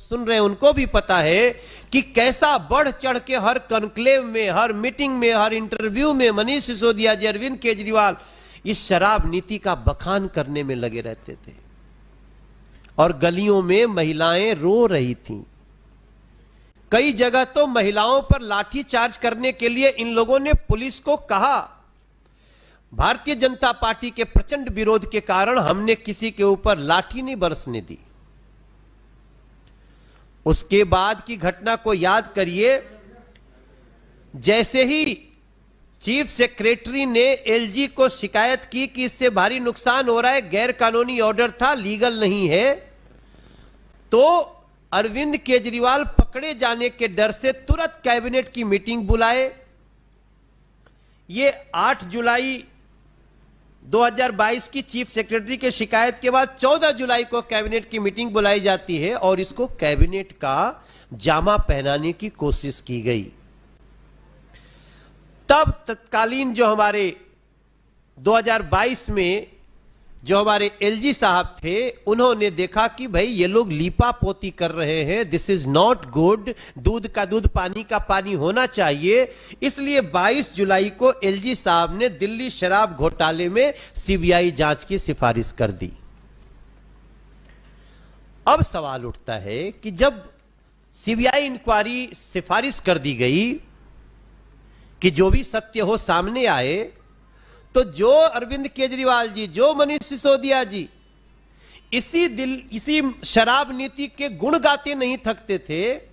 सुन रहे हैं उनको भी पता है कि कैसा बढ़ चढ़ के हर कॉन्क्लेव में हर मीटिंग में हर इंटरव्यू में मनीष सिसोदिया जी अरविंद केजरीवाल इस शराब नीति का बखान करने में लगे रहते थे और गलियों में महिलाएं रो रही थीं कई जगह तो महिलाओं पर लाठी चार्ज करने के लिए इन लोगों ने पुलिस को कहा भारतीय जनता पार्टी के प्रचंड विरोध के कारण हमने किसी के ऊपर लाठी नहीं बरसने दी उसके बाद की घटना को याद करिए जैसे ही चीफ सेक्रेटरी ने एलजी को शिकायत की कि इससे भारी नुकसान हो रहा है गैर कानूनी ऑर्डर था लीगल नहीं है तो अरविंद केजरीवाल पकड़े जाने के डर से तुरंत कैबिनेट की मीटिंग बुलाए ये 8 जुलाई 2022 की चीफ सेक्रेटरी के शिकायत के बाद 14 जुलाई को कैबिनेट की मीटिंग बुलाई जाती है और इसको कैबिनेट का जामा पहनाने की कोशिश की गई तब तत्कालीन जो हमारे 2022 में जो हमारे एलजी साहब थे उन्होंने देखा कि भाई ये लोग लीपा पोती कर रहे हैं दिस इज नॉट गुड दूध का दूध पानी का पानी होना चाहिए इसलिए 22 जुलाई को एलजी साहब ने दिल्ली शराब घोटाले में सीबीआई जांच की सिफारिश कर दी अब सवाल उठता है कि जब सीबीआई इंक्वायरी सिफारिश कर दी गई कि जो भी सत्य हो सामने आए तो जो अरविंद केजरीवाल जी जो मनीष सिसोदिया जी इसी दिल इसी शराब नीति के गुण गाते नहीं थकते थे